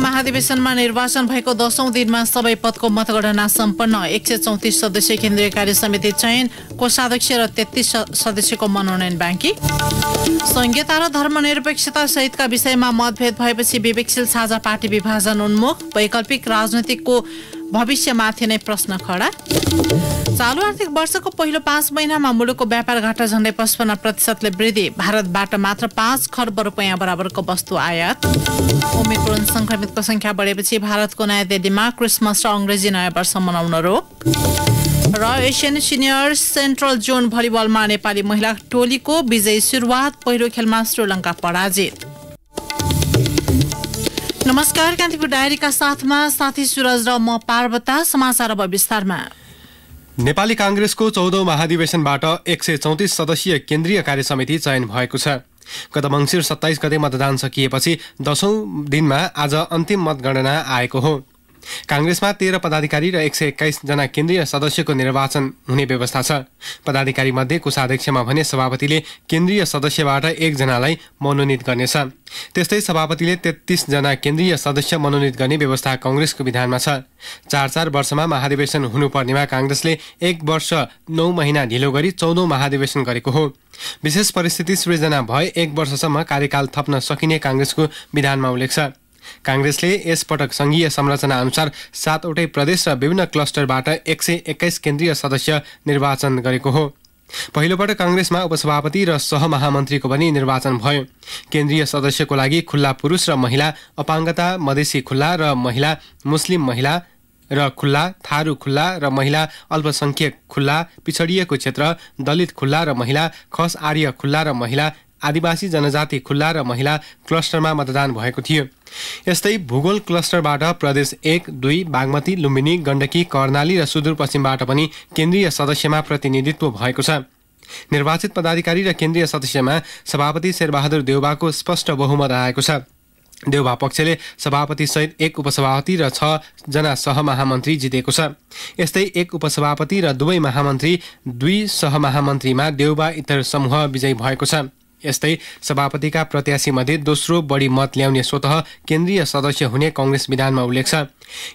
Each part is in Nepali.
महाधिवेशनमा निर्वाचन भएको दशौं दिनमा सबै पदको मतगणना सम्पन्न एक सय चौतिस सदस्य केन्द्रीय कार्य समिति चयन कोषाध्यक्ष र तेत्तिस सदस्यको मनोनयन बाँकी संहिता र धर्मनिरपेक्षता सहितका विषयमा मतभेद भएपछि विवेकशील साझा पार्टी विभाजन उन्मुख वैकल्पिक राजनीतिकको भविष्यमाथि नै प्रश्न खडा चालु आर्थिक वर्षको पहिलो पाँच महिनामा मुलुकको व्यापार घाटा झण्डै पचपन्न प्रतिशतले वृद्धि भारतबाट मात्र पाँच खर्ब रुपियाँ बराबरको वस्तु आयात ओमिक्रोन संक्रमितको संख्या बढेपछि भारतको नयाँ दिल्लीमा क्रिसमस र अङ्ग्रेजी नयाँ वर्ष मनाउन रोक र एसियन सिनियर सेन्ट्रल जोन भलिबलमा नेपाली महिला टोलीको विजयी सुरुवात पहिलो खेलमा श्रीलङ्का पराजित नमस्कार कान्तिपुर डायरीका साथमा साथी सुरज र म पार्वता समाचार अब विस्तारमा नेपाली काङ्ग्रेसको चौधौँ महाधिवेशनबाट एक सय चौतिस सदस्यीय केन्द्रीय कार्यसमिति चयन भएको छ गत मङ्सिर सत्ताइस गते मतदान सकिएपछि दशौं दिनमा आज अन्तिम मतगणना आएको हो काङ्ग्रेसमा तेह्र पदाधिकारी र एक सय एक्काइसजना केन्द्रीय सदस्यको निर्वाचन हुने व्यवस्था छ पदाधिकारी मध्ये कोषाध्यक्षमा भने सभापतिले केन्द्रीय सदस्यबाट एकजनालाई मनोनित गर्नेछ त्यस्तै सभापतिले तेत्तिसजना केन्द्रीय सदस्य मनोनित गर्ने व्यवस्था कङ्ग्रेसको विधानमा छ चार चार वर्षमा महाधिवेशन हुनुपर्नेमा काङ्ग्रेसले एक वर्ष नौ महिना ढिलो गरी चौधौँ महाधिवेशन गरेको हो विशेष परिस्थिति सृजना भए एक वर्षसम्म कार्यकाल थप्न सकिने काङ्ग्रेसको विधानमा उल्लेख छ काङ्ग्रेसले यसपटक सङ्घीय संरचना अनुसार सातवटै प्रदेश र विभिन्न क्लस्टरबाट एक सय एक्काइस केन्द्रीय सदस्य निर्वाचन गरेको हो पहिलोपटक काङ्ग्रेसमा उपसभापति र सहमहामन्त्रीको पनि निर्वाचन भयो केन्द्रीय सदस्यको लागि खुल्ला पुरुष र महिला अपाङ्गता मधेसी खुल्ला र महिला मुस्लिम महिला र खुल्ला थारू खुल्ला र महिला अल्पसङ्ख्यक खुल्ला पिछडिएको क्षेत्र दलित खुल्ला र महिला खस आर्य खुल्ला र महिला आदिवासी जनजाति खुल्ला र महिला क्लस्टरमा मतदान भएको थियो यस्तै भूगोल क्लस्टरबाट प्रदेश एक दुई बागमती लुम्बिनी गण्डकी कर्णाली र सुदूरपश्चिमबाट पनि केन्द्रीय सदस्यमा प्रतिनिधित्व भएको छ निर्वाचित पदाधिकारी र केन्द्रीय सदस्यमा सभापति शेरबहादुर देउबाको स्पष्ट बहुमत आएको छ देउबा पक्षले सभापति सहित एक उपसभापति र जना सहमहामन्त्री जितेको छ यस्तै एक उपसभापति र दुवै महामन्त्री दुई सहमहामन्त्रीमा देउबा इतर समूह विजयी भएको छ यस्तै सभापतिका प्रत्याशीमध्ये दोस्रो बढी मत ल्याउने स्वत केन्द्रीय सदस्य हुने कङ्ग्रेस विधानमा उल्लेख छ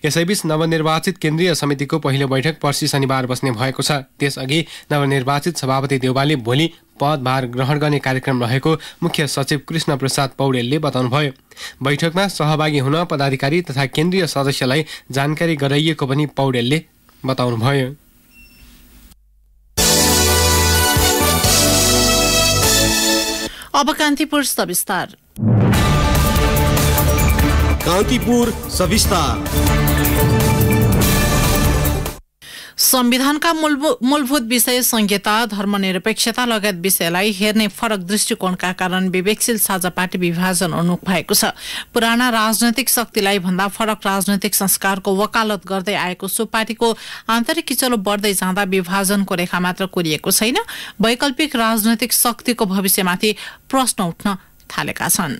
यसैबीच नवनिर्वाचित केन्द्रीय समितिको पहिलो बैठक पर्सि शनिबार बस्ने भएको छ त्यसअघि नवनिर्वाचित सभापति देउवाले भोलि पदभार ग्रहण गर्ने कार्यक्रम रहेको मुख्य सचिव कृष्ण प्रसाद पौडेलले बताउनुभयो बैठकमा सहभागी हुन पदाधिकारी तथा केन्द्रीय सदस्यलाई जानकारी गराइएको पनि पौडेलले बताउनुभयो अब कान्तिपुर सविस्तार कान्तिपुर सविस्तार संविधानका मूलभूत विषय संहिता धर्मनिरपेक्षता लगायत विषयलाई हेर्ने फरक दृष्टिकोणका कारण विवेकशील साझा पार्टी विभाजन उन्मुख भएको छ पुराना राजनैतिक शक्तिलाई भन्दा फरक राजनैतिक संस्कारको वकालत गर्दै आएको सो पार्टीको आन्तरिक किचलो बढ्दै जाँदा विभाजनको रेखा मात्र कोरिएको छैन वैकल्पिक राजनैतिक शक्तिको भविष्यमाथि प्रश्न उठ्न थालेका छन्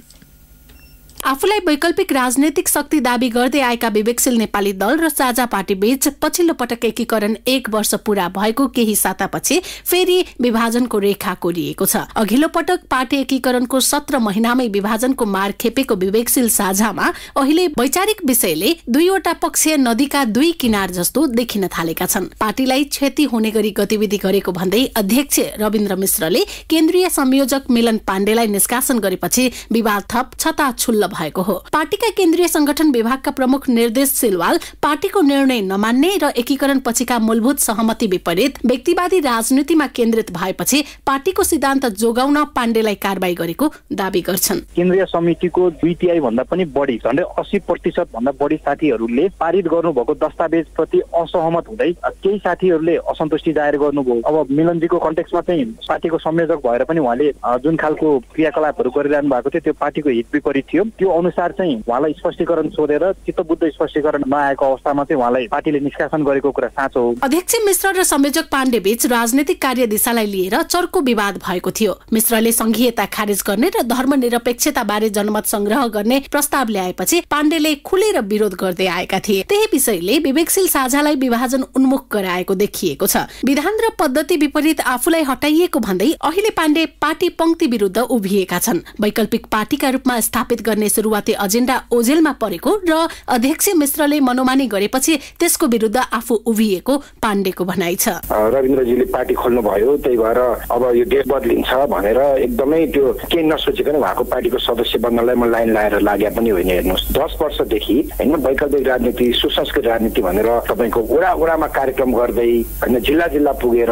आफूलाई वैकल्पिक राजनैतिक शक्ति दावी गर्दै आएका विवेकशील नेपाली दल र साझा पार्टी बीच पछिल्लो पटक एकीकरण एक वर्ष पूरा भएको केही सातापछि फेरि विभाजनको रेखा कोरिएको छ अघिल्लो पटक पार्टी एकीकरणको सत्र महिनामै विभाजनको मार खेपेको विवेकशील साझामा अहिले वैचारिक विषयले दुईवटा पक्ष नदीका दुई किनार जस्तो देखिन थालेका छन् पार्टीलाई क्षति हुने गरी गतिविधि गरेको भन्दै अध्यक्ष रविन्द्र मिश्रले केन्द्रीय संयोजक मिलन पाण्डेलाई निष्कासन गरेपछि विवाद थप छता छुल्ल भएको हो पार्टीका केन्द्रीय संगठन विभागका प्रमुख निर्देश सिलवाल पार्टीको निर्णय नमान्ने र एकीकरण पछिका मूलभूत सहमति विपरीत व्यक्तिवादी राजनीतिमा केन्द्रित भएपछि पार्टीको सिद्धान्त जोगाउन पाण्डेलाई कारवाही गरेको दावी गर्छन् केन्द्रीय समितिको दुई तिहाई भन्दा पनि बढी झन्डै अस्सी प्रतिशत भन्दा बढी साथीहरूले पारित गर्नुभएको दस्तावेज प्रति असहमत हुँदै केही साथीहरूले असन्तुष्टि जाहेर गर्नुभयो अब मिलनजीको कन्टेक्समा चाहिँ पार्टीको संयोजक भएर पनि उहाँले जुन खालको क्रियाकलापहरू गरिरहनु भएको थियो त्यो पार्टीको हित विपरीत थियो त्यो अनुसार चाहिँ उहाँलाई स्पष्टीकरण सोधेर चित्तबुद्ध स्पष्टीकरण नआएको अवस्थामा चाहिँ उहाँलाई पार्टीले निष्कासन गरेको कुरा साँचो हो अध्यक्ष मिश्र र संयोजक पाण्डे बीच राजनैतिक कार्यदिशालाई लिएर चर्को विवाद भएको थियो मिश्रले संघीयता खारेज गर्ने र धर्मनिरपेक्षता बारे जनमत संग्रह गर्ने प्रस्ताव ल्याएपछि पाण्डेले खुलेर विरोध गर्दै आएका थिए त्यही विषयले विवेकशील साझालाई विभाजन उन्मुख गराएको देखिएको छ विधान र पद्धति विपरीत आफूलाई हटाइएको भन्दै अहिले पाण्डे पार्टी पंक्ति विरुद्ध उभिएका छन् वैकल्पिक पार्टीका रूपमा स्थापित गर्ने सुरुवाती एजेन्डा ओझेलमा परेको र अध्यक्ष मिश्रले मनोमानी गरेपछि त्यसको विरुद्ध आफू उभिएको पाण्डेको भनाइ छ रविन्द्रजीले पार्टी खोल्नुभयो त्यही भएर अब यो देश बदलिन्छ भनेर एकदमै त्यो केही नै उहाँको पार्टीको सदस्य बन्नलाई म लाइन लाएर लागे पनि होइन हेर्नुहोस् दस वर्षदेखि होइन वैकल्पिक राजनीति सुसंस्कृत राजनीति भनेर तपाईँको ओडा ओडामा कार्यक्रम गर्दै होइन जिल्ला जिल्ला पुगेर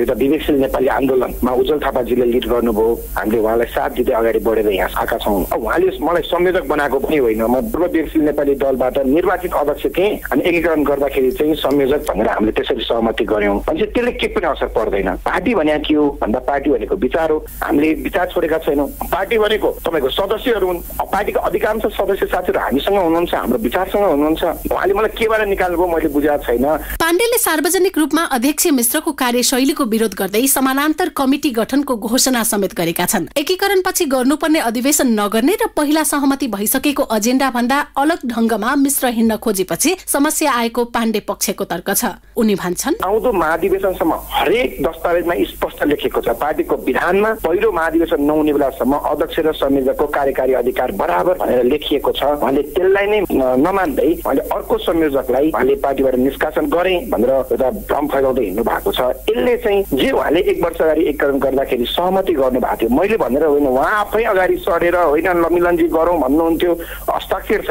एउटा विवेकशील नेपाली आन्दोलनमा उज्जवल थापाजीले लिड गर्नुभयो हामीले उहाँलाई साथ दिँदै अगाडि बढेर यहाँ आएका छौँ उहाँले मलाई संयोजक बनाएको पनि होइन म पूर्व नेपाली दलबाट निर्वाचित अध्यक्ष थिएँ अनि एकीकरण गर्दाखेरि चाहिँ संयोजक भनेर हामीले त्यसरी सहमति गऱ्यौँ अनि त्यसले के पनि असर पर्दैन पार्टी भने के हो भन्दा पार्टी भनेको विचार हो हामीले विचार छोडेका छैनौँ पार्टी भनेको तपाईँको सदस्यहरू हुन् पार्टीको अधिकांश सदस्य साथीहरू हामीसँग हुनुहुन्छ हाम्रो विचारसँग हुनुहुन्छ उहाँले मलाई केबाट निकाल्नुभयो मैले बुझाएको छैन पाण्डेले सार्वजनिक रूपमा अध्यक्ष मिश्रको कार्यशैलीको विरोध गर्दै समानान्तर कमिटी गठनको घोषणा समेत गरेका छन् एकीकरण पछि गर्नुपर्ने अधिवेशन नगर्ने र पहिला सहमति भइसकेको एजेन्डा भन्दा अलग ढङ्गमा मिश्र हिँड्न खोजेपछि समस्या आएको पाण्डे पक्षको तर्क छ उनी भन्छन् आउँदो महाधिवेशनसम्म हरेक दस्तावेजमा स्पष्ट लेखेको छ पार्टीको विधानमा पहिलो महाधिवेशन नहुने बेलासम्म अध्यक्ष र संयोजकको कार्यकारी अधिकार बराबर भनेर लेखिएको छ उहाँले त्यसलाई नै नमान्दै उहाँले अर्को संयोजकलाई उहाँले पार्टीबाट निष्कासन गरे भनेर एउटा भ्रम फैलाउँदै हिँड्नु भएको छ यसले चाहिँ जे उहाँले एक वर्ष अगाडि एकीकरण गर्दाखेरि सहमति गर्नु भएको थियो मैले भनेर होइन उहाँ आफै अगाडि सरेर होइन लमिलनजी गर गरौँ भन्नुहुन्थ्यो हस्ताक्षर छ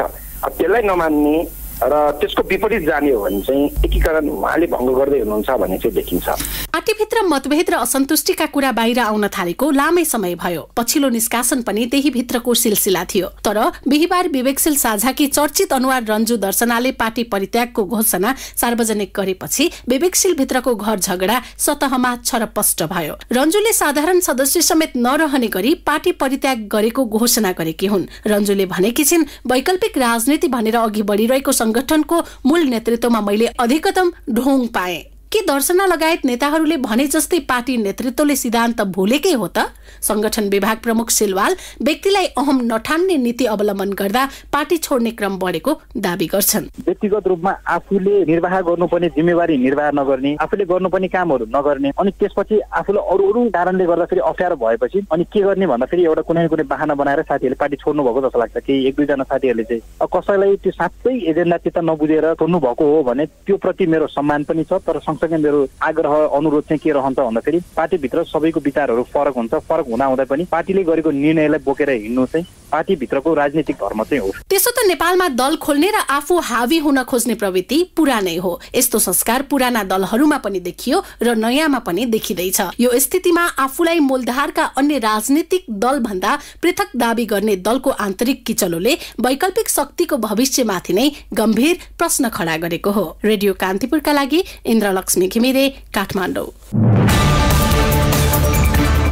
त्यसलाई नमान्ने र त्यसको विपरीत जाने हो भने चाहिँ एकीकरण उहाँले भङ्ग गर्दै हुनुहुन्छ भन्ने चाहिँ देखिन्छ पार्टीभित्र मतभेद र असन्तुष्टिका कुरा बाहिर आउन थालेको लामै समय भयो पछिल्लो निष्कासन पनि त्यही भित्रको सिलसिला थियो तर बिहिबार विवेकशील साझाकी चर्चित अनुहार रन्जु दर्शनाले पार्टी परित्यागको घोषणा सार्वजनिक गरेपछि विवेकशील भित्रको घर झगडा सतहमा छरपष्ट भयो रन्जुले साधारण सदस्य समेत नरहने गरी पार्टी परित्याग गरेको घोषणा गरेकी हुन् रन्जुले भनेकी छिन् वैकल्पिक राजनीति भनेर अघि बढिरहेको संगठनको मूल नेतृत्वमा मैले अधिकतम ढोङ पाएँ के दर्शना लगायत नेताहरूले भने जस्तै पार्टी नेतृत्वले सिद्धान्त भुलेकै हो त संगठन विभाग प्रमुख सिलवाल व्यक्तिलाई अहम नठान्ने नीति अवलम्बन गर्दा पार्टी छोड्ने क्रम बढेको दावी गर्छन् व्यक्तिगत रूपमा आफूले निर्वाह गर्नुपर्ने जिम्मेवारी निर्वाह नगर्ने आफूले गर्नुपर्ने कामहरू नगर्ने अनि त्यसपछि आफूलाई अरू अरू कारणले गर्दाखेरि अप्ठ्यारो भएपछि अनि के गर्ने भन्दाखेरि एउटा कुनै कुनै बाहना बनाएर साथीहरूले पार्टी छोड्नु भएको जस्तो लाग्छ केही एक दुईजना साथीहरूले चाहिँ कसैलाई त्यो साँच्चै एजेन्डा त्यता नबुझेर छोड्नु भएको हो भने त्यो प्रति मेरो सम्मान पनि छ तर सँगसँगै मेरो आग्रह अनुरोध चाहिँ के रहन्छ भन्दाखेरि पार्टीभित्र सबैको विचारहरू फरक हुन्छ फरक हुँदा हुँदै पनि पार्टीले गरेको निर्णयलाई बोकेर हिँड्नु चाहिँ पार्टीभित्रको राजनीतिक धर्म चाहिँ हो त्यसो त नेपालमा दल खोल्ने र आफू हावी हुन खोज्ने प्रवृत्ति पुरानै हो यस्तो संस्कार पुराना दलहरूमा पनि देखियो र नयाँमा पनि देखिँदैछ यो स्थितिमा आफूलाई मूलधारका अन्य राजनीतिक दल भन्दा पृथक दावी गर्ने दलको आन्तरिक किचलोले वैकल्पिक शक्तिको भविष्यमाथि नै गम्भीर प्रश्न खडा गरेको हो रेडियो कान्तिपुरका लागि इन्द्रलक्ष लक्ष्मी घिमिरे काठमाडौँ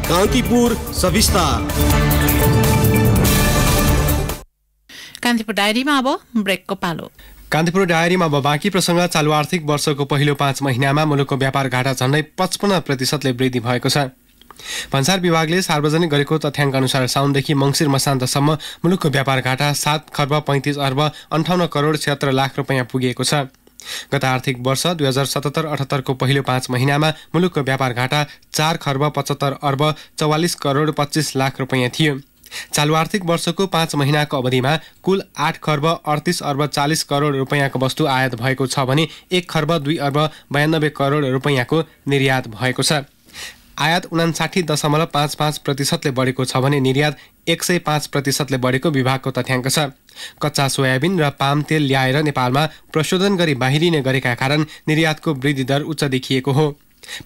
कान्तिपुर कान्तिपुर डायरीमा अब ब्रेकको पालो कान्तिपुर डायरीमा अब बाँकी प्रसङ्ग चालु आर्थिक वर्षको पहिलो पाँच महिनामा मुलुकको व्यापार घाटा झन्डै पचपन्न प्रतिशतले वृद्धि भएको छ भन्सार विभागले सार्वजनिक गरेको तथ्याङ्क अनुसार साउनदेखि मङ्सिर मसान्तसम्म मुलुकको व्यापार घाटा सात खर्ब पैँतिस अर्ब अन्ठाउन्न करोड छिहत्तर लाख रुपियाँ पुगेको छ गत आर्थिक वर्ष दुई हजार सतहत्तर अठहत्तरको पहिलो पाँच महिनामा मुलुकको व्यापार घाटा चार खर्ब पचहत्तर अर्ब चौवालिस करोड पच्चिस लाख रुपियाँ थियो चालु आर्थिक वर्षको पाँच महिनाको अवधिमा कुल आठ खर्ब अडतिस अर्ब चालिस करोड रुपियाँको वस्तु आयात भएको छ भने एक खर्ब दुई अर्ब बयानब्बे करोड रुपियाँको निर्यात भएको छ आयात उनासाठी दशमलव पाँच पाँच प्रतिशतले बढेको छ भने निर्यात एक सय पाँच प्रतिशतले बढेको विभागको तथ्याङ्क छ कच्चा सोयाबिन र पाम तेल ल्याएर नेपालमा प्रशोधन गरी बाहिरिने गरेका कारण निर्यातको वृद्धि दर उच्च देखिएको हो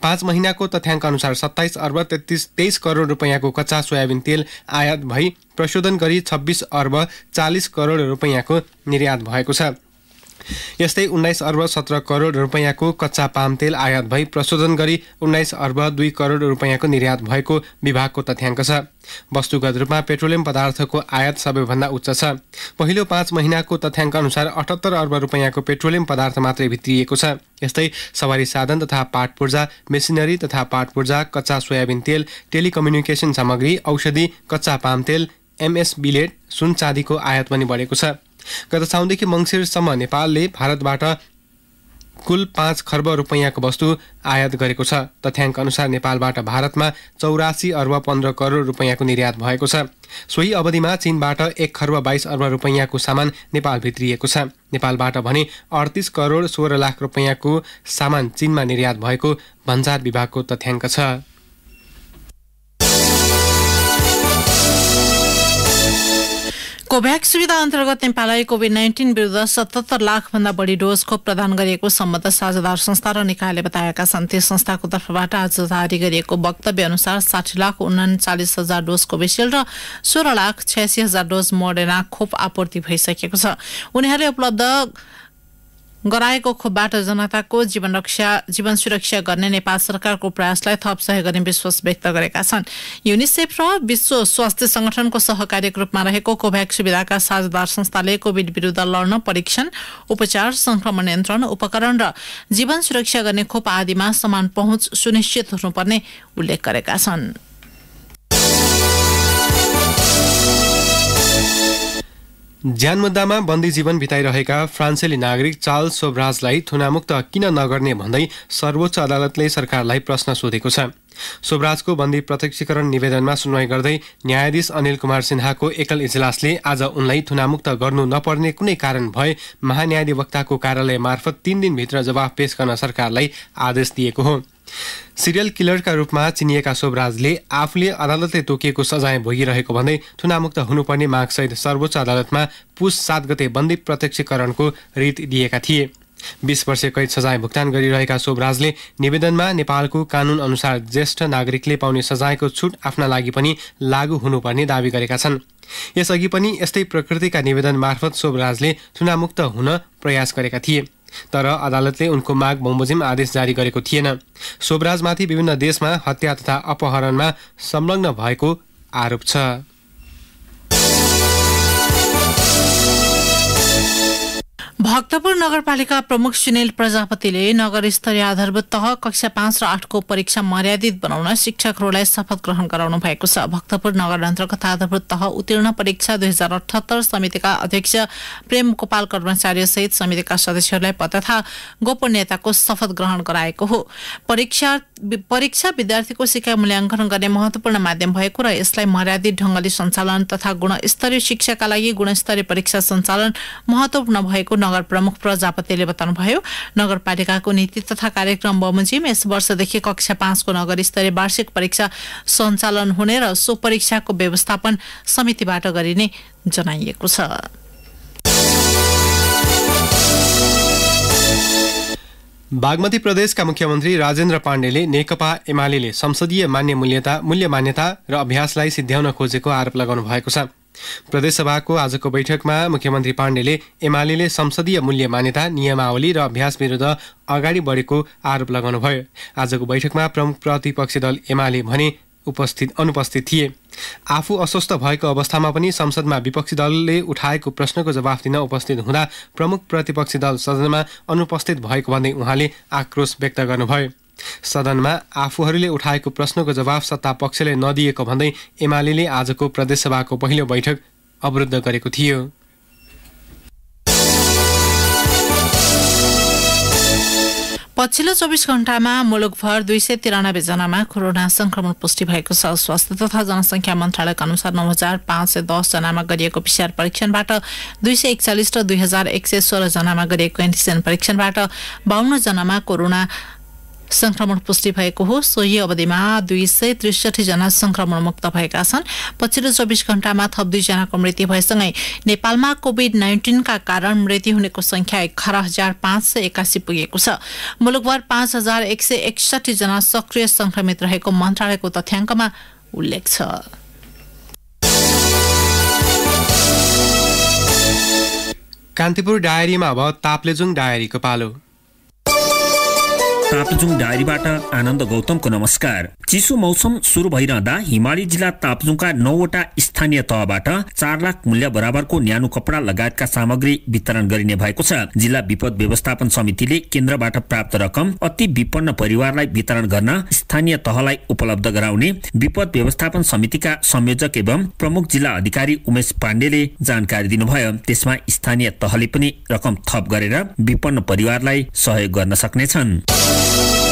पाँच महिनाको तथ्याङ्क अनुसार सत्ताइस अर्ब तेत्तिस तेइस करोड रुपियाँको कच्चा सोयाबिन तेल आयात भई प्रशोधन गरी छब्बिस अर्ब चालिस करोड रुपियाँको निर्यात भएको छ यस्तै उन्नाइस अर्ब सत्र करोड रुपियाँको कच्चा पाम तेल आयात भई प्रशोधन गरी उन्नाइस अर्ब दुई करोड रुपियाँको निर्यात भएको विभागको तथ्याङ्क छ वस्तुगत रूपमा पेट्रोलियम पदार्थको आयात सबैभन्दा उच्च छ पहिलो पाँच महिनाको तथ्याङ्क अनुसार अठहत्तर अर्ब रुपियाँको पेट्रोलियम पदार्थ मात्रै भित्रिएको छ यस्तै सवारी साधन तथा पाठ पूर्जा मेसिनरी तथा पाठ पूर्जा कच्चा सोयाबिन तेल टेलिकम्युनिकेसन सामग्री औषधि कच्चा पाम तेल एमएस बिलेट सुन चाँदीको आयात पनि बढेको छ गत साउनदेखि मङ्सिरसम्म नेपालले भारतबाट कुल पाँच खर्ब रुपैयाँको वस्तु आयात गरेको छ तथ्याङ्क अनुसार नेपालबाट भारतमा चौरासी अर्ब पन्ध्र करोड रुपैयाँको निर्यात भएको छ सोही अवधिमा चीनबाट एक खर्ब बाइस अर्ब रुपैयाँको सामान नेपाल भित्रिएको छ नेपालबाट भने अडतिस करोड सोह्र लाख रुपैयाँको सामान चीनमा निर्यात भएको भन्जार विभागको तथ्याङ्क छ कोभ्याक्स सुविधा अन्तर्गत नेपाललाई कोभिड नाइन्टिन विरुद्ध सतहत्तर भन्दा बढी डोज खोप प्रदान गरिएको सम्बन्ध साझेदार संस्था र निकायले बताएका छन् त्यस संस्थाको तर्फबाट आज जारी गरिएको वक्तव्य अनुसार साठी लाख उनाचालिस हजार डोज कोभिसिल्ड र सोह्र लाख छ्यासी हजार डोज मोडेना खोप आपूर्ति भइसकेको छ उनीहरूले उपलब्ध गराएको खोपबाट जनताको जीवन रक्षा जीवन सुरक्षा गर्ने नेपाल सरकारको प्रयासलाई थप सहयोग गर्ने विश्वास व्यक्त गरेका छन् युनिसेफ र विश्व स्वास्थ्य संगठनको सहकार्यको रूपमा रहेको कोभ्याक्स सुविधाका साझेदार संस्थाले कोविड विरूद्ध लड्न परीक्षण उपचार संक्रमण नियन्त्रण उपकरण र जीवन सुरक्षा गर्ने खोप आदिमा समान पहुँच सुनिश्चित हुनुपर्ने उल्लेख गरेका छनृ ज्यानमुद्दामा बन्दी जीवन बिताइरहेका फ्रान्सेली नागरिक चार्ल्स सोभराजलाई थुनामुक्त किन नगर्ने भन्दै सर्वोच्च अदालतले सरकारलाई प्रश्न सोधेको छ सोभराजको बन्दी प्रत्यक्षीकरण निवेदनमा सुनवाई गर्दै न्यायाधीश अनिल कुमार सिन्हाको एकल इजलासले आज उनलाई थुनामुक्त गर्नु नपर्ने कुनै कारण भए महान्यायाधिवक्ताको कार्यालय मार्फत तीन दिनभित्र जवाफ पेश गर्न सरकारलाई आदेश दिएको हो सिरियल किलरका रूपमा चिनिएका शोभराजले आफूले अदालतले तोकिएको सजाय भोगिरहेको भन्दै थुनामुक्त हुनुपर्ने मागसहित सर्वोच्च अदालतमा पुस सात गते बन्दी प्रत्यक्षीकरणको रित दिएका थिए बिस वर्ष कैद सजाय भुक्तान गरिरहेका शोभराजले निवेदनमा नेपालको कानुन अनुसार ज्येष्ठ नागरिकले पाउने सजायको छुट आफ्ना लागि पनि लागू हुनुपर्ने दावी गरेका छन् यसअघि पनि यस्तै प्रकृतिका निवेदन मार्फत शोभराजले थुनामुक्त हुन प्रयास गरेका थिए तर अदालतले उनको माग बमोजिम आदेश जारी गरेको थिएन शोभराजमाथि विभिन्न देशमा हत्या तथा अपहरणमा संलग्न भएको आरोप छ भक्तपुर नगरपालिका प्रमुख सुनिल प्रजापतिले नगर स्तरीय आधारभूत तह कक्षा पाँच र आठको परीक्षा मर्यादित बनाउन शिक्षकहरूलाई शपथ ग्रहण गराउनु भएको छ भक्तपुर नगर अन्तर्गत आधारभूत तह उत्तीर्ण परीक्षा दुई हजार अठहत्तर समितिका अध्यक्ष प्रेम गोपाल कर्मचारी सहित समितिका सदस्यहरूलाई पद तथा गोपनीयताको शपथ ग्रहण गराएको हो परीक्षा परीक्षा विद्यार्थीको सिकाइ मूल्याङ्कन गर्ने महत्वपूर्ण माध्यम भएको र यसलाई मर्यादित ढङ्गले सञ्चालन तथा गुणस्तरीय शिक्षाका लागि गुणस्तरीय परीक्षा सञ्चालन महत्वपूर्ण भएको नगर नगर प्रमुख प्रजापतिले बताउनुभयो नगरपालिकाको नीति तथा कार्यक्रम बमोजिम यस वर्षदेखि कक्षा पाँचको नगर स्तरीय वार्षिक परीक्षा सञ्चालन हुने र सो परीक्षाको व्यवस्थापन समितिबाट गरिने जनाइएको छ बागमती प्रदेशका मुख्यमन्त्री राजेन्द्र पाण्डेले नेकपा एमाले संसदीय मान्य मूल्यता मूल्य मान्यता र अभ्यासलाई सिध्याउन खोजेको आरोप लगाउनु भएको छ प्रदेशसभाको आजको बैठकमा मुख्यमन्त्री पाण्डेले एमाले संसदीय मूल्य मान्यता नियमावली र अभ्यास विरुद्ध अगाडि बढेको आरोप लगाउनुभयो आजको बैठकमा प्रमुख प्रतिपक्षी दल एमाले भने उपस्थित अनुपस्थित थिए आफू अस्वस्थ भएको अवस्थामा पनि संसदमा विपक्षी दलले उठाएको प्रश्नको जवाफ दिन उपस्थित हुँदा प्रमुख प्रतिपक्षी दल सदनमा अनुपस्थित भएको भन्दै उहाँले आक्रोश व्यक्त गर्नुभयो सदनमा आफूहरूले उठाएको प्रश्नको जवाब पक्षले नदिएको भन्दै एमाले आजको प्रदेशसभाको पहिलो बैठक अवरुद्ध गरेको थियो पछिल्लो चौबिस घण्टामा मुलुकभर दुई सय तिरानब्बे जनामा कोरोना संक्रमण पुष्टि भएको छ स्वास्थ्य तथा जनसङ्ख्या मन्त्रालयका अनुसार नौ हजार पाँच सय दसजनामा गरिएको पिसिआर परीक्षणबाट दुई सय एकचालिस र दुई हजार एक सय सोह्रजनामा गरिएको एन्टिजेन परीक्षणबाट बाहन्न जनामा कोरोना संक्रमण पुष्टि भएको हो सोही अवधिमा दुई सय त्रिसठी जना संक्रमण मुक्त भएका छन् पछिल्लो चौबिस घण्टामा थप जनाको मृत्यु भएसँगै नेपालमा कोविड नाइन्टिनका कारण मृत्यु हुनेको संख्या एघार हजार पाँच सय एकासी पुगेको छ मुलुकभर पाँच हजार एक सय एकसठी जना सक्रिय संक्रमित रहेको मन्त्रालयको तथ्याङ्कमा उल्लेख छ कान्तिपुर डायरीमा अब तापलेजुङ डायरीको पालो तापजुङ डायरीबाट आनन्द गौतमको नमस्कार चिसो मौसम सुरु भइरहँदा हिमाली जिल्ला ताप्जुङका नौवटा स्थानीय तहबाट चार लाख मूल्य बराबरको न्यानो कपडा लगायतका सामग्री वितरण गरिने भएको छ जिल्ला विपद व्यवस्थापन समितिले केन्द्रबाट प्राप्त रकम अति विपन्न परिवारलाई वितरण गर्न स्थानीय तहलाई उपलब्ध गराउने विपद व्यवस्थापन समितिका संयोजक एवं प्रमुख जिल्ला अधिकारी उमेश पाण्डेले जानकारी दिनुभयो त्यसमा स्थानीय तहले पनि रकम थप गरेर विपन्न परिवारलाई सहयोग गर्न सक्नेछन् Thank you.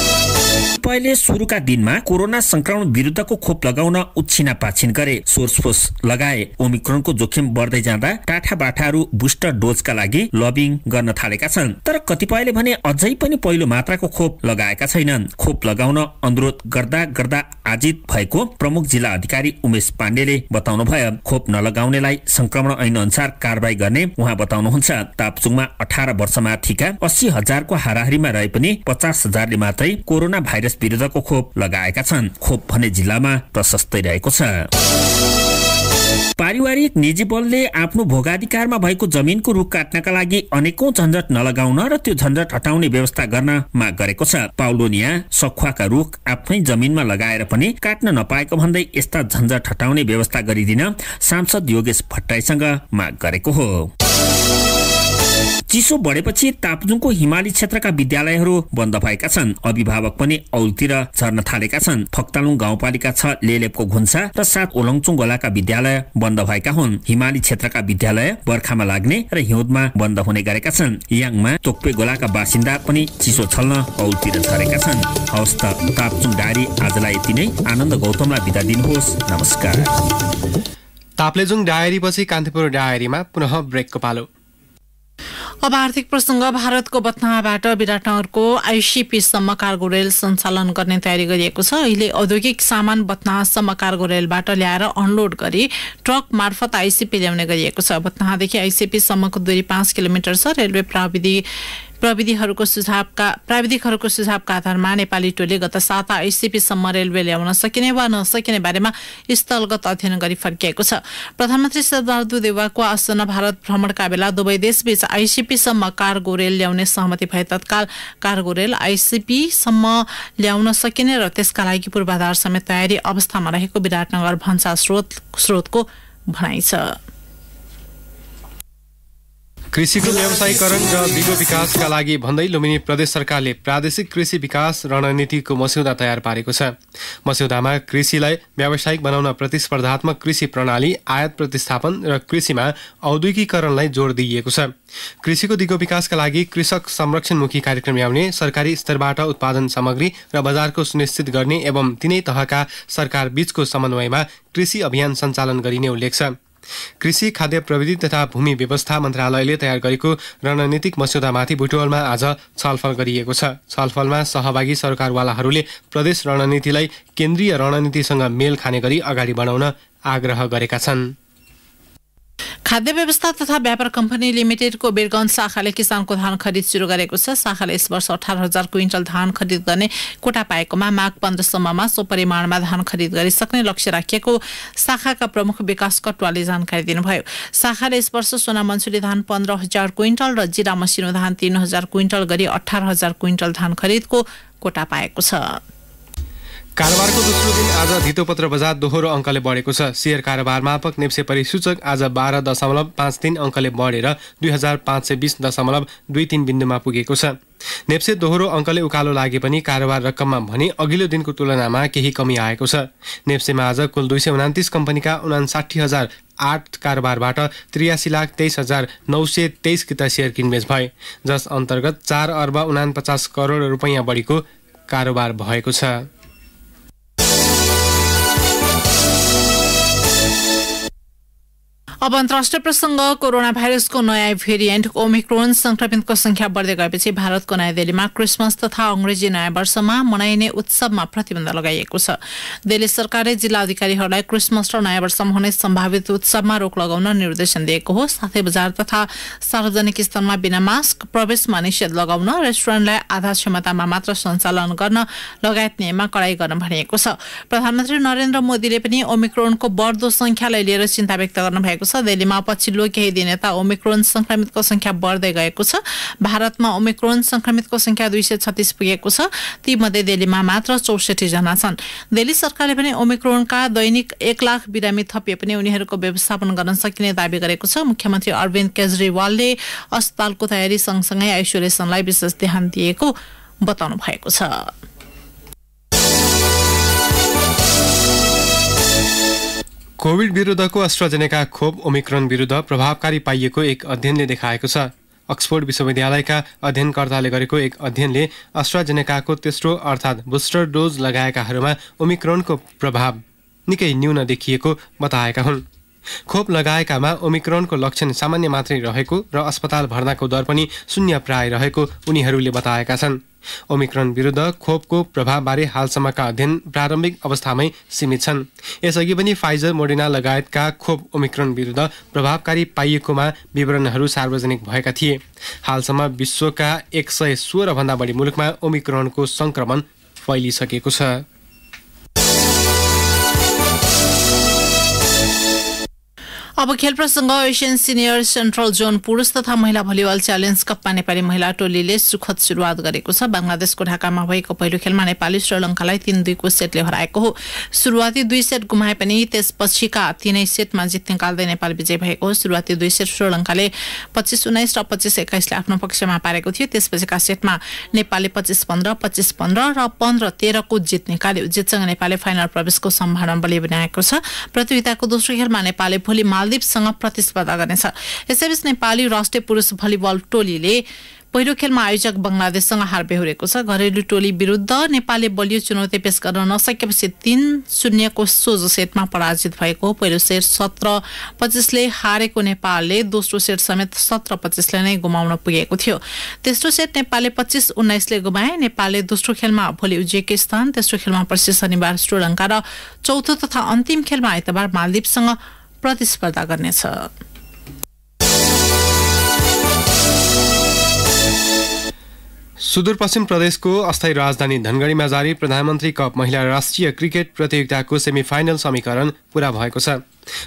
कतिपयले सुरुका दिनमा कोरोना संक्रमण विरुद्धको खोप लगाउन उच्छिना पाछिन गरे सोर्सफोस लगाए ओमिक्रोनको जोखिम बढ्दै जाँदा टाठा बाठाहरू बुस्टर डोजका लागि लबिङ गर्न थालेका छन् तर कतिपयले भने अझै पनि पहिलो मात्राको खोप लगाएका छैनन् खोप लगाउन अनुरोध गर्दा गर्दा आजित भएको प्रमुख जिल्ला अधिकारी उमेश पाण्डेले बताउनु भयो खोप नलगाउनेलाई संक्रमण ऐन अनुसार कारवाही गर्ने उहाँ बताउनुहुन्छ तापचुङमा अठार वर्षमा थिका अस्सी हजारको हाराहारीमा रहे पनि पचास हजारले मात्रै कोरोना भाइरस भाइरस विरुद्धको खोप लगाएका छन् खोप भने जिल्लामा प्रशस्तै रहेको छ पारिवारिक निजी बलले आफ्नो भोगाधिकारमा भएको जमिनको रुख काट्नका लागि अनेकौं झन्झट नलगाउन र त्यो झन्झट हटाउने व्यवस्था गर्न माग गरेको छ पाउलोनिया सखुवाका रुख आफ्नै जमिनमा लगाएर पनि काट्न नपाएको भन्दै यस्ता झन्झट हटाउने व्यवस्था गरिदिन सांसद योगेश भट्टराईसँग माग गरेको हो चिसो बढेपछि तापजुङको हिमाली क्षेत्रका विद्यालयहरू बन्द भएका छन् अभिभावक पनि औलतिर झर्न थालेका छन् फक्तालुङ गाउँपालिका छ लेलेपको घुन्सा र सात ओलङचुङ गोलाका विद्यालय बन्द भएका हुन् हिमाली क्षेत्रका विद्यालय बर्खामा लाग्ने र हिउँदमा बन्द हुने गरेका छन् याङमा तोक्पे गोलाका बासिन्दा पनि चिसो छल्न औलतिर झरेका छन् हवस् त तापचुङ डायरी आजलाई यति नै आनन्द गौतमलाई बिदा दिनुहोस् नमस्कार ताप्लेजुङ डायरी पछि कान्तिपुर डायरीमा पुनः ब्रेकको पालो अब आर्थिक प्रसङ्ग भारतको बथनाबाट विराटनगरको आइसिपीसम्म कार्गो रेल सञ्चालन गर्ने तयारी गरिएको छ अहिले औद्योगिक सामान बथनासम्म कार्गो रेलबाट ल्याएर अनलोड गरी ट्रक मार्फत आइसिपी ल्याउने गरिएको छ बथनादेखि आइसिपीसम्मको दूरी पाँच किलोमिटर छ रेलवे प्राविधिक प्रविधिहरूको सुझावका प्राविधिकहरूको सुझावका आधारमा नेपाली टोली गत साता आइसिपीसम्म रेलवे ल्याउन सकिने वा नसकिने बारेमा स्थलगत अध्ययन गरी फर्किएको छ प्रधानमन्त्री शरबहादुर देवाको आसन्न भारत भ्रमणका बेला दुवै देशबीच आइसिपीसम्म कार्गो रेल ल्याउने सहमति भए तत्काल कार्गो रेल आइसिपीसम्म ल्याउन सकिने र त्यसका लागि पूर्वाधार समेत तयारी अवस्थामा रहेको विराटनगर भन्सा स्रोत स्रोतको भनाइ छ कृषिको व्यावसायिकरण र दिगो विकासका लागि भन्दै लुम्बिनी प्रदेश सरकारले प्रादेशिक कृषि विकास रणनीतिको मस्यौदा तयार पारेको छ मस्यौदामा कृषिलाई व्यावसायिक बनाउन प्रतिस्पर्धात्मक कृषि प्रणाली आयात प्रतिस्थापन र कृषिमा औद्योगिकरणलाई जोड दिइएको छ कृषिको दिगो विकासका लागि कृषक संरक्षणमुखी कार्यक्रम ल्याउने सरकारी स्तरबाट उत्पादन सामग्री र बजारको सुनिश्चित गर्ने एवं तिनै तहका सरकार बीचको समन्वयमा कृषि अभियान सञ्चालन गरिने उल्लेख छ कृषि खाद्य प्रविधि तथा भूमि व्यवस्था मन्त्रालयले तयार गरेको रणनीतिक मस्यौदामाथि बुटवलमा आज छलफल गरिएको छ छलफलमा सहभागी सरकारवालाहरूले प्रदेश रणनीतिलाई केन्द्रीय रणनीतिसँग मेल खाने गरी अगाडि बढाउन आग्रह गरेका छन् खाद्य व्यवस्था तथा व्यापार कम्पनी लिमिटेडको बेरगञ्ज शाखाले किसानको धान खरिद सुरु गरेको छ शाखाले यस वर्ष अठार हजार क्विन्टल धान खरिद गर्ने कोटा पाएकोमा माघ पन्ध्रसम्ममा सो परिमाणमा धान खरिद गरिसक्ने लक्ष्य राखिएको शाखाका प्रमुख विकास कटुवाले जानकारी दिनुभयो शाखाले यस वर्ष सोना मन्सुरी धान पन्ध्र हजार क्विन्टल र जिरा मसिनो धान तीन हजार क्विन्टल गरी अठार हजार क्विन्टल धान खरिदको कोटा पाएको छ कारोबारको दोस्रो दिन आज धितोपत्र बजार दोहोरो अङ्कले बढेको छ सेयर कारोबार मापक नेप्से परिसूचक आज बाह्र दशमलव पाँच तिन अङ्कले बढेर दुई हजार पाँच सय बिस दशमलव दुई तिन बिन्दुमा पुगेको छ नेप्से दोहोरो अङ्कले उकालो लागे पनि कारोबार रकममा भने अघिल्लो दिनको तुलनामा केही कमी आएको छ नेप्सेमा आज कुल दुई सय उनातिस कम्पनीका उनासाठी हजार आठ कारोबारबाट त्रियासी लाख तेइस हजार नौ सय तेइस किता सेयर किनबेच भए जस अन्तर्गत चार अर्ब उनापचास करोड रुपैयाँ बढीको कारोबार भएको छ अब अन्तर्राष्ट्रिय प्रसङ्ग कोरोना भाइरसको नयाँ भेरिएन्ट ओमिक्रोन संक्रमितको संख्या बढ्दै गएपछि भारतको नयाँ दिल्लीमा क्रिसमस तथा अङ्ग्रेजी नयाँ वर्षमा मनाइने उत्सवमा प्रतिबन्ध लगाइएको छ दिल्ली सरकारले जिल्ला अधिकारीहरूलाई क्रिसमस र नयाँ वर्षमा हुने सम्भावित उत्सवमा रोक लगाउन निर्देशन दिएको हो साथै बजार तथा सार्वजनिक स्थलमा बिना मास्क प्रवेशमा निषेध लगाउन रेस्टुरेन्टलाई आधा क्षमतामा मात्र सञ्चालन गर्न लगायत नियममा कडाई गर्न भनिएको छ प्रधानमन्त्री नरेन्द्र मोदीले पनि ओमिक्रोनको बढ्दो संख्यालाई लिएर चिन्ता व्यक्त गर्नुभएको छ छ दिल्लीमा पछिल्लो केही दिन यता ओमिक्रोन संक्रमितको संख्या बढ्दै गएको छ भारतमा ओमिक्रोन संक्रमितको संख्या दुई सय छत्तिस पुगेको छ तीमध्ये दिल्लीमा मात्र जना छन् दिल्ली सरकारले पनि ओमिक्रोनका दैनिक एक लाख बिरामी थपिए पनि उनीहरूको व्यवस्थापन गर्न सकिने दावी गरेको छ मुख्यमन्त्री अरविन्द केजरीवालले अस्पतालको तयारी सँगसँगै आइसोलेसनलाई विशेष ध्यान दिएको बताउनु भएको छ कोविड विरुद्धको अस्ट्रजेनेका खोप ओमिक्रोन विरुद्ध प्रभावकारी पाइएको एक अध्ययनले देखाएको छ अक्सफोर्ड विश्वविद्यालयका अध्ययनकर्ताले गरेको एक अध्ययनले अस्ट्रजेनेकाको तेस्रो अर्थात् बुस्टर डोज लगाएकाहरूमा ओमिक्रोनको प्रभाव निकै न्यून देखिएको बताएका हुन् खोप लगाएकामा ओमिक्रोनको लक्षण सामान्य मात्रै रहेको र अस्पताल भर्नाको दर पनि शून्य प्राय रहेको उनीहरूले बताएका छन् ओमिक्रोन विरुद्ध खोपको प्रभावबारे हालसम्मका अध्ययन प्रारम्भिक अवस्थामै सीमित छन् यसअघि पनि फाइजर मोडिना लगायतका खोप ओमिक्रोन विरुद्ध प्रभावकारी पाइएकोमा विवरणहरू सार्वजनिक भएका थिए हालसम्म विश्वका एक सय सोह्रभन्दा बढी मुलुकमा ओमिक्रोनको सङ्क्रमण फैलिसकेको छ अब खेल प्रसङ्ग एसियन सिनियर सेन्ट्रल जोन पुरुष तथा महिला भलिबल च्यालेन्ज कपमा नेपाली महिला टोलीले सुखद सुरुवात गरेको छ बङ्गलादेशको ढाकामा भएको पहिलो खेलमा नेपाली श्रीलङ्कालाई तीन दुईको सेटले हराएको हो सुरुवाती दुई सेट गुमाए पनि त्यसपछिका तीनै सेटमा जित निकाल्दै नेपाल विजय भएको हो सुरुवाती दुई सेट श्रीलङ्काले पच्चिस उन्नाइस र पच्चिस एक्काइसले आफ्नो पक्षमा पारेको थियो त्यसपछिका सेटमा नेपालले पच्चिस पन्ध्र पच्चिस पन्ध्र र पन्ध्र तेह्रको जित निकाल्यो जितसँग नेपालले फाइनल प्रवेशको सम्भावना बलियो बनाएको छ प्रतियोगिताको दोस्रो खेलमा नेपालले भोलि माल मालदिपसँग प्रतिस्पर्धा गर्नेछ यसैबीच नेपाली राष्ट्रिय पुरुष भलिबल टोलीले पहिलो खेलमा आयोजक बङ्गलादेशसँग हार बेहोरेको छ घरेलु टोली विरुद्ध नेपालले बलियो चुनौती पेश गर्न नसकेपछि तीन शून्यको सोझो सेटमा पराजित भएको पहिलो सेट सत्र पच्चिसले हारेको नेपालले दोस्रो सेट समेत सत्र पच्चिसले नै गुमाउन पुगेको थियो तेस्रो सेट नेपालले पच्चिस उन्नाइसले गुमाए नेपालले दोस्रो खेलमा भोलि उज्बेकिस्तान तेस्रो खेलमा पर्सि शनिबार श्रीलङ्का र चौथो तथा अन्तिम खेलमा आइतबार मालदिपसँग प्रतिस्पर्धा गर्नेछ सुदूरपश्चिम प्रदेशको अस्थायी राजधानी धनगढीमा जारी प्रधानमन्त्री कप महिला राष्ट्रिय क्रिकेट प्रतियोगिताको सेमी फाइनल समीकरण पूरा भएको छ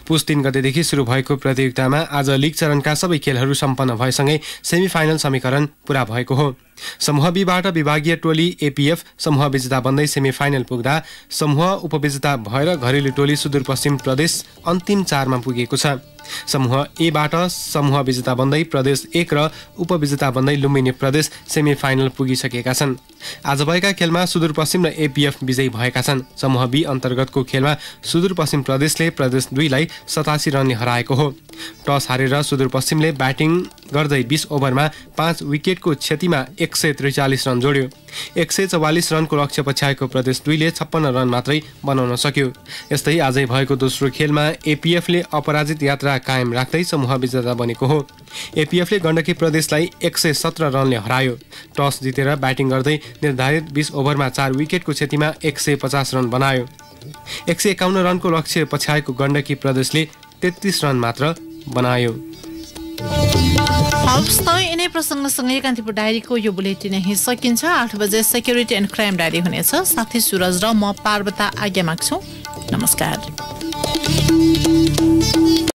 पुस तिन गतेदेखि सुरु भएको प्रतियोगितामा आज लिग चरणका सबै खेलहरू सम्पन्न भएसँगै सेमिफाइनल समीकरण पूरा भएको हो समूह बीबाट विभागीय टोली एपिएफ समूह विजेता बन्दै सेमिफाइनल पुग्दा समूह उपविजेता भएर घरेलु टोली सुदूरपश्चिम प्रदेश अन्तिम चारमा पुगेको छ समूह एबाट समूह विजेता बन्दै प्रदेश एक र उपविजेता बन्दै लुम्बिनी प्रदेश सेमी फाइनल पुगिसकेका छन् आज भएका खेलमा सुदूरपश्चिम र एपिएफ विजयी भएका छन् समूह बी अन्तर्गतको खेलमा सुदूरपश्चिम प्रदेशले प्रदेश दुईलाई सतासी रनले हराएको हो टस हारेर सुदूरपश्चिमले ब्याटिङ गर्दै बिस ओभरमा पाँच विकेटको क्षतिमा एक सय त्रिचालिस रन जोड्यो एक सय चौवालिस रनको लक्ष्य पछ्याएको प्रदेश दुईले छप्पन्न रन मात्रै बनाउन सक्यो यस्तै आजै भएको दोस्रो खेलमा एपिएफले अपराजित यात्रा कायम राख्दै समूह विजेता बनेको हो एपिएफले गण्डकी प्रदेशलाई एक सय सत्र रनले हरायो टस जितेर ब्याटिङ गर्दै निर्धारित बिस ओभरमा चार विकेटको क्षतिमा एक सय पचास रन बनायो एक सय एकाउन्न रनको लक्ष्य पछ्याएको गण्डकी प्रदेशले तेत्तिस रन मात्र बनायो हवस् त यिनै प्रसङ्गसँगै कान्तिपुर डायरीको यो बुलेटिन यहीँ सकिन्छ आठ बजे सेक्युरिटी एन्ड क्राइम डायरी हुनेछ साथी सुरज र म पार्वता आज्ञा माग्छु नमस्कार